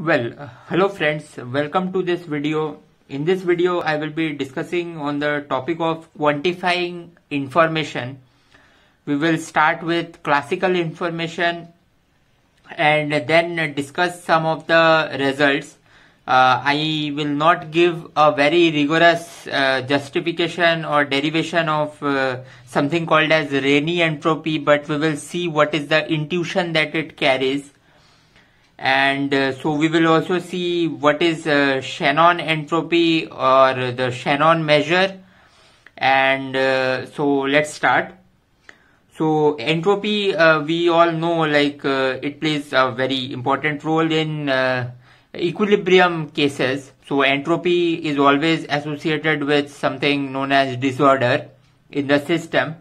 Well, hello friends, welcome to this video. In this video, I will be discussing on the topic of quantifying information. We will start with classical information and then discuss some of the results. Uh, I will not give a very rigorous uh, justification or derivation of uh, something called as Rainy entropy, but we will see what is the intuition that it carries and uh, so we will also see what is uh, Shannon entropy or the Shannon measure and uh, so let's start so entropy uh, we all know like uh, it plays a very important role in uh, equilibrium cases so entropy is always associated with something known as disorder in the system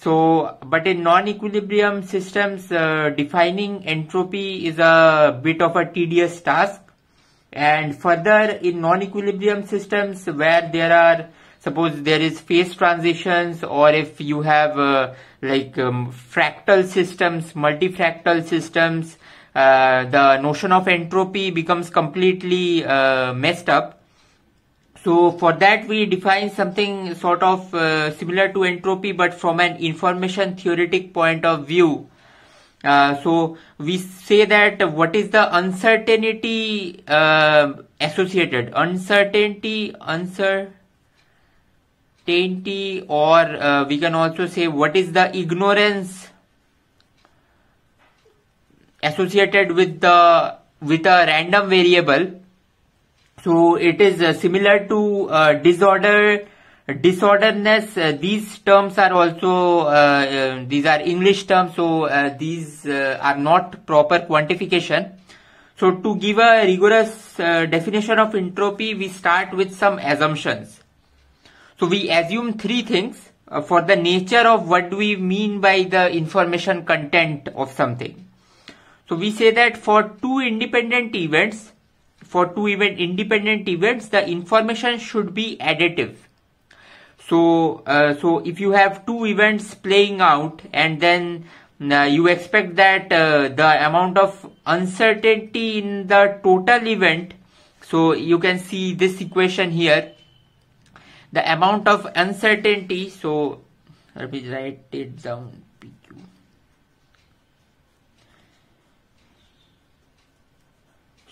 so, but in non-equilibrium systems, uh, defining entropy is a bit of a tedious task. And further, in non-equilibrium systems where there are, suppose there is phase transitions or if you have uh, like um, fractal systems, multifractal systems, uh, the notion of entropy becomes completely uh, messed up so for that we define something sort of uh, similar to entropy but from an information theoretic point of view. Uh, so we say that what is the uncertainty uh, associated uncertainty uncertainty or uh, we can also say what is the ignorance associated with the with a random variable so it is uh, similar to uh, disorder, disorderness. Uh, these terms are also, these are English terms. So these are not proper quantification. So to give a rigorous uh, definition of entropy, we start with some assumptions. So we assume three things uh, for the nature of what we mean by the information content of something. So we say that for two independent events, for two event independent events the information should be additive so uh, so if you have two events playing out and then uh, you expect that uh, the amount of uncertainty in the total event so you can see this equation here the amount of uncertainty so let me write it down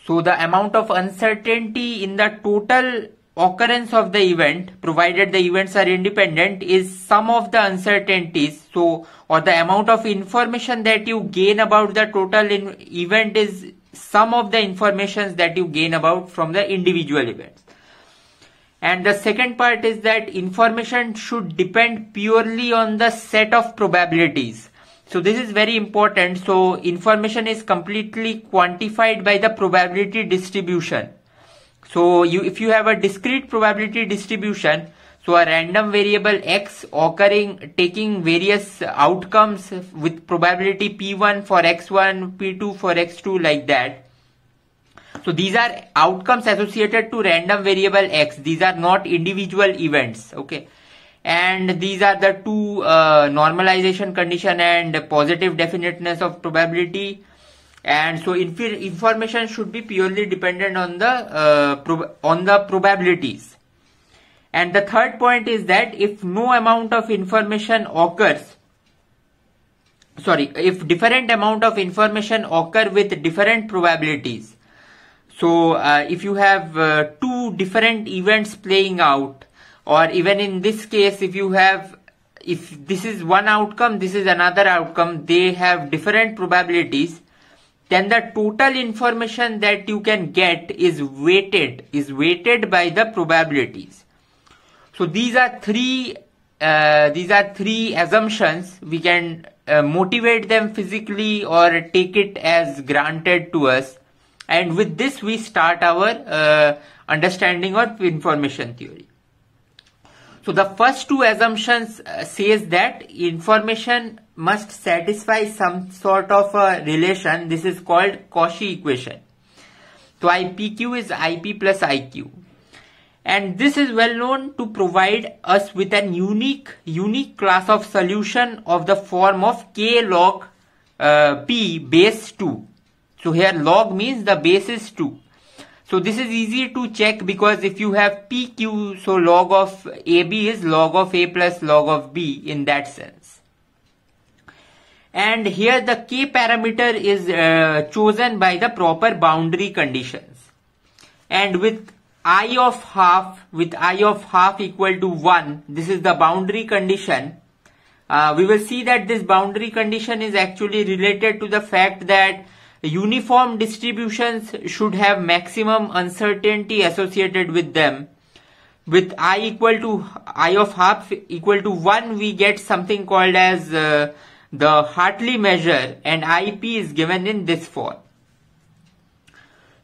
So the amount of uncertainty in the total occurrence of the event provided the events are independent is sum of the uncertainties so or the amount of information that you gain about the total event is sum of the informations that you gain about from the individual events and the second part is that information should depend purely on the set of probabilities so this is very important. So information is completely quantified by the probability distribution. So you, if you have a discrete probability distribution, so a random variable x occurring, taking various outcomes with probability p1 for x1, p2 for x2 like that. So these are outcomes associated to random variable x. These are not individual events. Okay and these are the two uh, normalization condition and positive definiteness of probability and so inf information should be purely dependent on the uh, on the probabilities and the third point is that if no amount of information occurs sorry if different amount of information occur with different probabilities so uh, if you have uh, two different events playing out or even in this case if you have if this is one outcome this is another outcome they have different probabilities then the total information that you can get is weighted is weighted by the probabilities so these are three uh, these are three assumptions we can uh, motivate them physically or take it as granted to us and with this we start our uh, understanding of information theory so the first two assumptions uh, says that information must satisfy some sort of a relation. This is called Cauchy equation. So IPQ is IP plus IQ. And this is well known to provide us with an unique, unique class of solution of the form of K log uh, P base 2. So here log means the base is 2. So this is easy to check because if you have PQ, so log of AB is log of A plus log of B in that sense. And here the K parameter is uh, chosen by the proper boundary conditions. And with I of half, with I of half equal to 1, this is the boundary condition. Uh, we will see that this boundary condition is actually related to the fact that uniform distributions should have maximum uncertainty associated with them. With i equal to i of half equal to 1 we get something called as uh, the Hartley measure and ip is given in this form.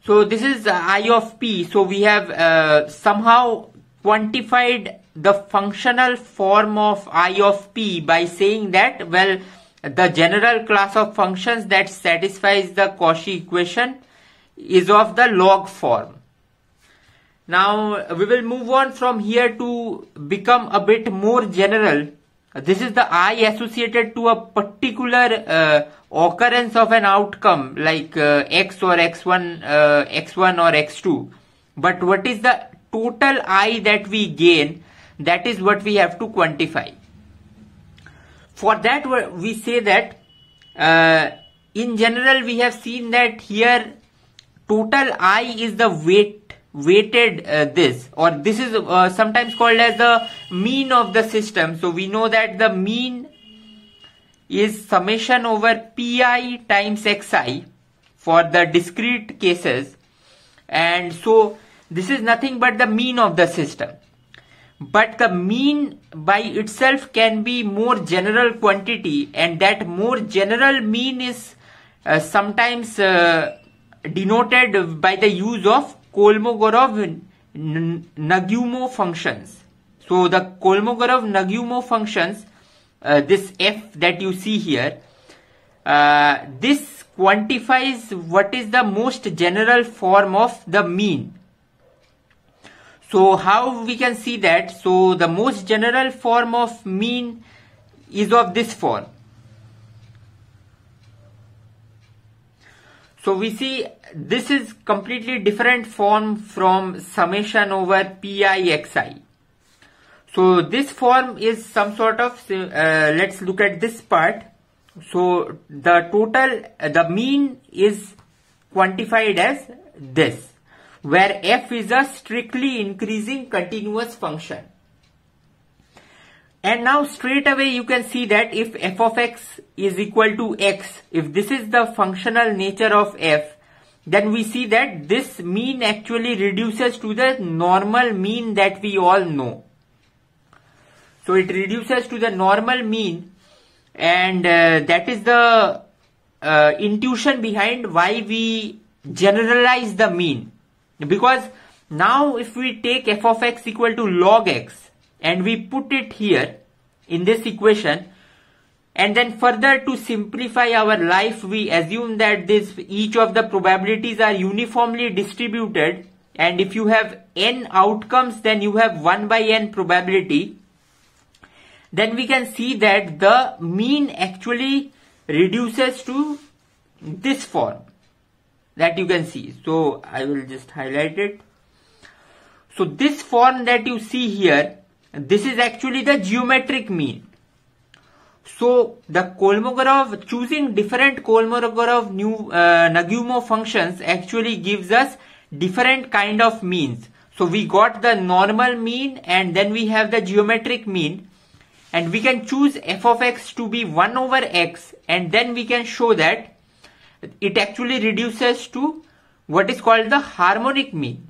So this is uh, i of p so we have uh, somehow quantified the functional form of i of p by saying that well the general class of functions that satisfies the Cauchy equation is of the log form. Now we will move on from here to become a bit more general. This is the I associated to a particular uh, occurrence of an outcome like uh, X or X1, uh, X1 or X2. But what is the total I that we gain? That is what we have to quantify for that we say that uh, in general we have seen that here total i is the weight weighted uh, this or this is uh, sometimes called as the mean of the system so we know that the mean is summation over pi times xi for the discrete cases and so this is nothing but the mean of the system but the mean by itself can be more general quantity and that more general mean is uh, sometimes uh, denoted by the use of Kolmogorov Nagumo functions. So the Kolmogorov Nagumo functions, uh, this f that you see here, uh, this quantifies what is the most general form of the mean so how we can see that? So the most general form of mean is of this form. So we see this is completely different form from summation over pi xi. So this form is some sort of, uh, let's look at this part. So the total, the mean is quantified as this where f is a strictly increasing continuous function. And now straight away you can see that if f of x is equal to x, if this is the functional nature of f, then we see that this mean actually reduces to the normal mean that we all know. So it reduces to the normal mean and uh, that is the uh, intuition behind why we generalize the mean because now if we take f of x equal to log x and we put it here in this equation and then further to simplify our life we assume that this each of the probabilities are uniformly distributed and if you have n outcomes then you have 1 by n probability then we can see that the mean actually reduces to this form that you can see so i will just highlight it so this form that you see here this is actually the geometric mean so the Kolmogorov choosing different Kolmogorov new uh, Nagumo functions actually gives us different kind of means. So we got the normal mean and then we have the geometric mean and we can choose f of x to be 1 over x and then we can show that it actually reduces to what is called the harmonic mean.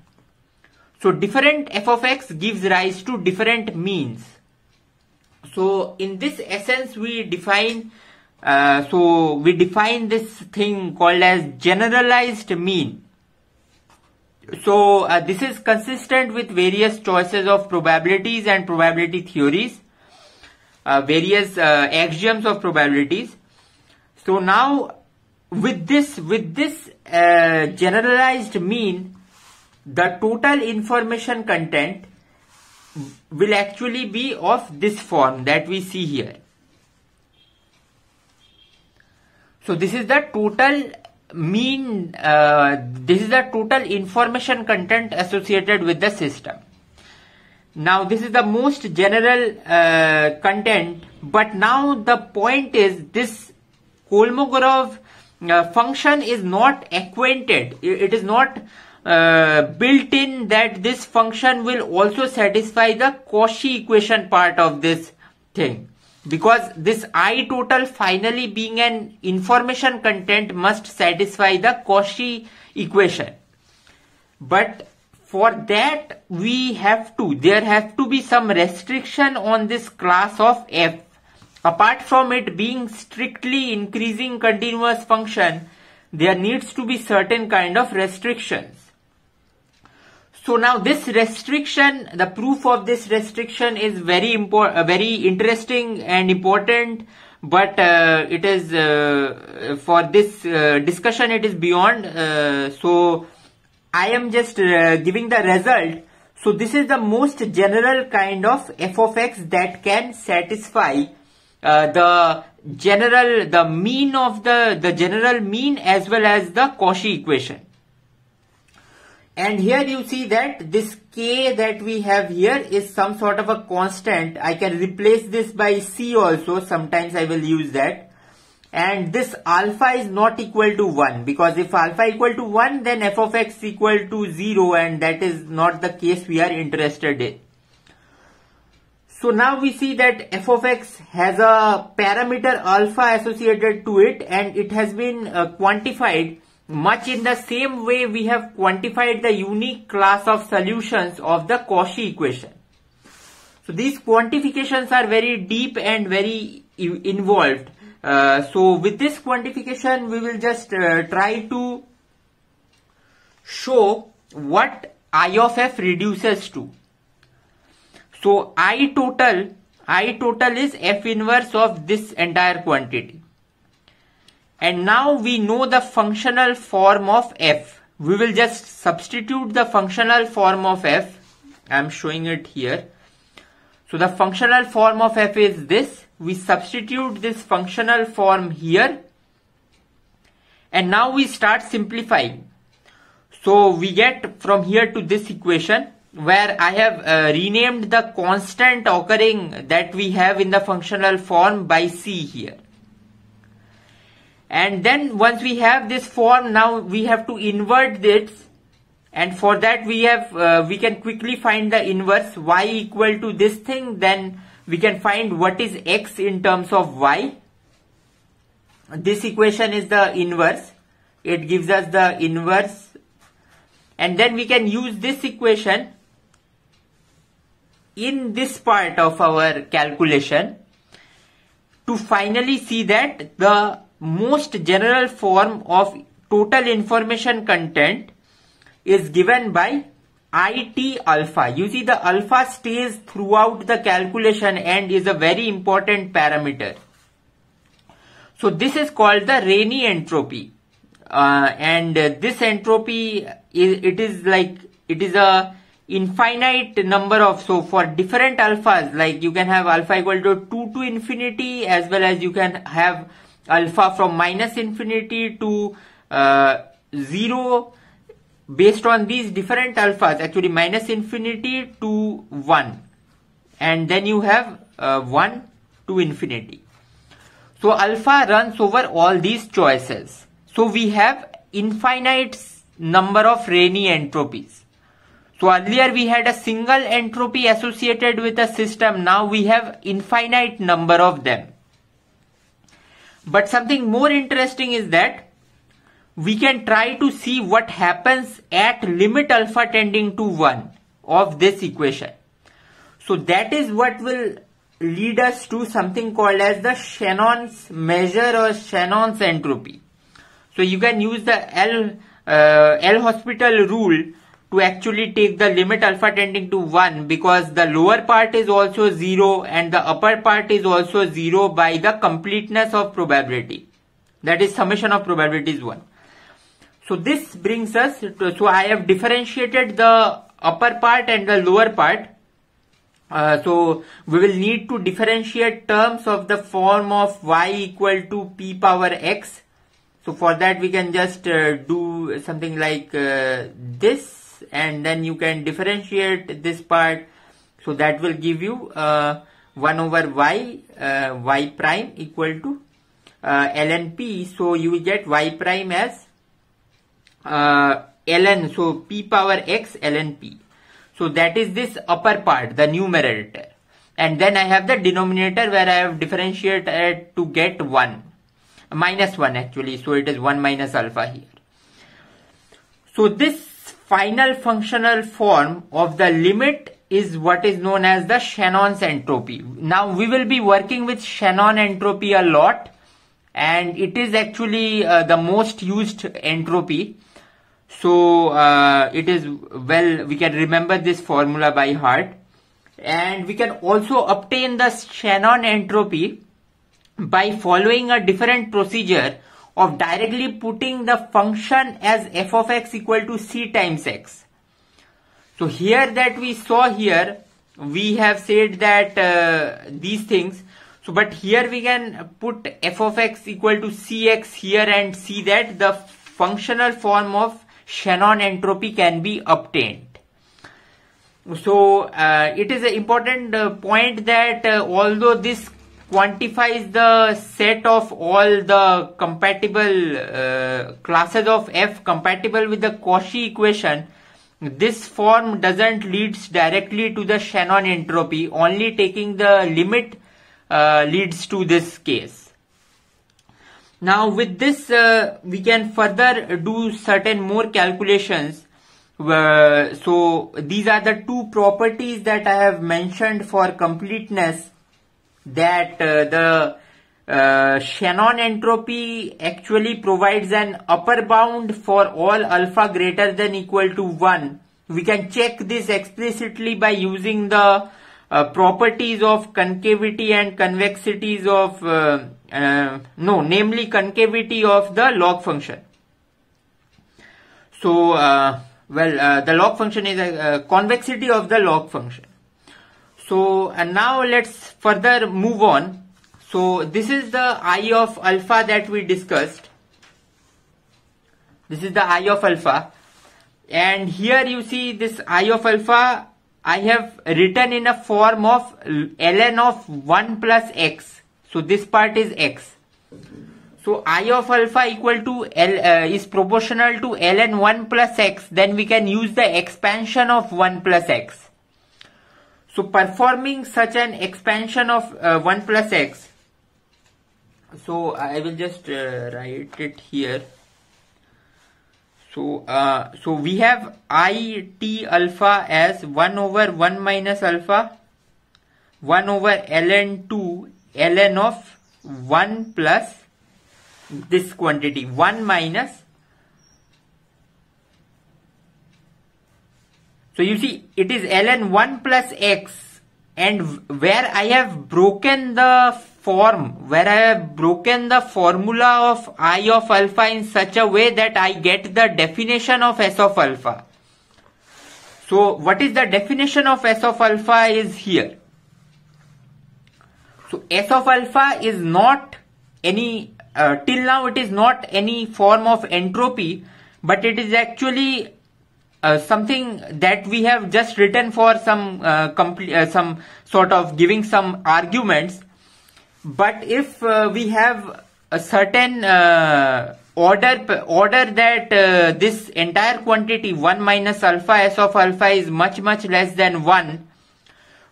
So different f of x gives rise to different means. So in this essence we define uh, so we define this thing called as generalized mean. So uh, this is consistent with various choices of probabilities and probability theories, uh, various uh, axioms of probabilities. So now with this with this uh, generalized mean the total information content will actually be of this form that we see here so this is the total mean uh, this is the total information content associated with the system now this is the most general uh, content but now the point is this kolmogorov uh, function is not acquainted. It is not uh, built in that this function will also satisfy the Cauchy equation part of this thing because this i total finally being an information content must satisfy the Cauchy equation. But for that we have to, there have to be some restriction on this class of f. Apart from it being strictly increasing continuous function, there needs to be certain kind of restrictions. So now this restriction, the proof of this restriction is very important, uh, very interesting and important, but uh, it is uh, for this uh, discussion it is beyond. Uh, so I am just uh, giving the result. So this is the most general kind of f of x that can satisfy uh, the general the mean of the the general mean as well as the Cauchy equation and here you see that this k that we have here is some sort of a constant I can replace this by c also sometimes I will use that and this alpha is not equal to 1 because if alpha equal to 1 then f of x equal to 0 and that is not the case we are interested in so now we see that f of x has a parameter alpha associated to it and it has been uh, quantified much in the same way we have quantified the unique class of solutions of the Cauchy equation. So these quantifications are very deep and very involved. Uh, so with this quantification we will just uh, try to show what I of f reduces to. So I total, I total is F inverse of this entire quantity. And now we know the functional form of F. We will just substitute the functional form of F. I'm showing it here. So the functional form of F is this. We substitute this functional form here. And now we start simplifying. So we get from here to this equation where I have uh, renamed the constant occurring that we have in the functional form by C here. And then once we have this form, now we have to invert it. And for that we have, uh, we can quickly find the inverse y equal to this thing. Then we can find what is x in terms of y. This equation is the inverse. It gives us the inverse. And then we can use this equation in this part of our calculation to finally see that the most general form of total information content is given by IT alpha. You see the alpha stays throughout the calculation and is a very important parameter. So this is called the Rainy entropy. Uh, and this entropy, is, it is like, it is a infinite number of so for different alphas like you can have alpha equal to 2 to infinity as well as you can have alpha from minus infinity to uh, 0 based on these different alphas actually minus infinity to 1 and then you have uh, 1 to infinity so alpha runs over all these choices so we have infinite number of rainy entropies so earlier we had a single entropy associated with a system. Now we have infinite number of them. But something more interesting is that we can try to see what happens at limit alpha tending to 1 of this equation. So that is what will lead us to something called as the Shannon's measure or Shannon's entropy. So you can use the L, uh, L hospital rule to actually take the limit alpha tending to 1 because the lower part is also 0 and the upper part is also 0 by the completeness of probability. That is summation of probabilities 1. So this brings us, to, so I have differentiated the upper part and the lower part. Uh, so we will need to differentiate terms of the form of y equal to p power x. So for that we can just uh, do something like uh, this and then you can differentiate this part so that will give you uh, 1 over y uh, y prime equal to uh, ln p so you get y prime as uh, ln so p power x ln p so that is this upper part the numerator and then I have the denominator where I have differentiated to get 1 minus 1 actually so it is 1 minus alpha here so this final functional form of the limit is what is known as the Shannon's entropy. Now we will be working with Shannon entropy a lot and it is actually uh, the most used entropy. So uh, it is well, we can remember this formula by heart and we can also obtain the Shannon entropy by following a different procedure of directly putting the function as f of x equal to c times x. So here that we saw here, we have said that uh, these things. So but here we can put f of x equal to cx here and see that the functional form of Shannon entropy can be obtained. So uh, it is an important uh, point that uh, although this quantifies the set of all the compatible uh, classes of f compatible with the Cauchy equation, this form doesn't leads directly to the Shannon entropy, only taking the limit uh, leads to this case. Now with this uh, we can further do certain more calculations. Uh, so these are the two properties that I have mentioned for completeness that uh, the uh, Shannon entropy actually provides an upper bound for all alpha greater than equal to 1. We can check this explicitly by using the uh, properties of concavity and convexities of, uh, uh no, namely concavity of the log function. So, uh, well, the log function is a convexity of the log function so and now let's further move on so this is the I of alpha that we discussed this is the I of alpha and here you see this I of alpha I have written in a form of ln of 1 plus x so this part is x so I of alpha equal to L uh, is proportional to ln 1 plus x then we can use the expansion of 1 plus x so performing such an expansion of uh, 1 plus x. So I will just uh, write it here. So, uh, so we have i t alpha as 1 over 1 minus alpha 1 over ln 2 ln of 1 plus this quantity 1 minus So you see it is ln 1 plus x and where I have broken the form, where I have broken the formula of I of alpha in such a way that I get the definition of S of alpha. So what is the definition of S of alpha is here. So S of alpha is not any, uh, till now it is not any form of entropy, but it is actually uh, something that we have just written for some uh, uh, some sort of giving some arguments but if uh, we have a certain uh, order order that uh, this entire quantity 1 minus alpha s of alpha is much much less than 1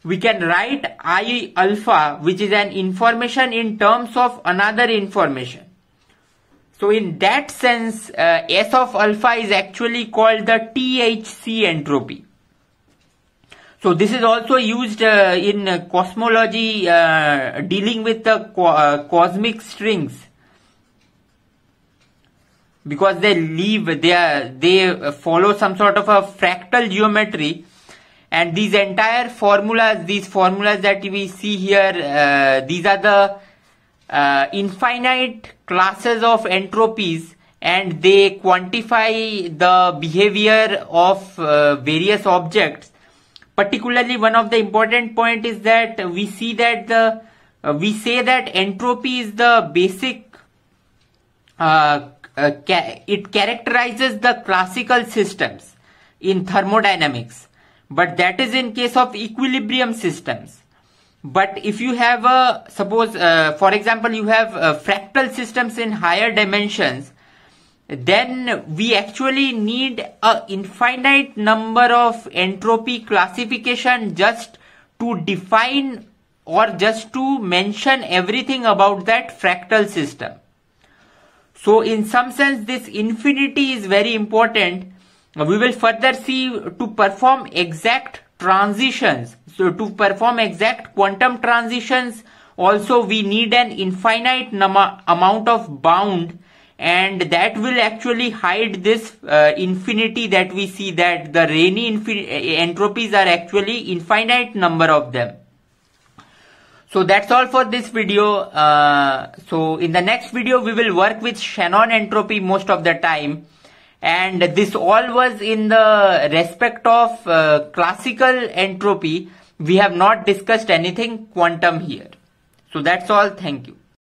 we can write i alpha which is an information in terms of another information so in that sense, uh, S of alpha is actually called the THC entropy. So this is also used uh, in uh, cosmology uh, dealing with the co uh, cosmic strings because they leave they are, they uh, follow some sort of a fractal geometry and these entire formulas these formulas that we see here these are the uh, infinite classes of entropies and they quantify the behavior of uh, various objects particularly one of the important point is that we see that the uh, we say that entropy is the basic uh, uh, ca it characterizes the classical systems in thermodynamics but that is in case of equilibrium systems but if you have a, suppose, uh, for example, you have uh, fractal systems in higher dimensions, then we actually need a infinite number of entropy classification just to define or just to mention everything about that fractal system. So in some sense this infinity is very important. We will further see to perform exact transitions. So to perform exact quantum transitions, also we need an infinite amount of bound and that will actually hide this uh, infinity that we see that the rainy entropies are actually infinite number of them. So that's all for this video. Uh, so in the next video we will work with Shannon entropy most of the time and this all was in the respect of uh, classical entropy. We have not discussed anything quantum here. So that's all. Thank you.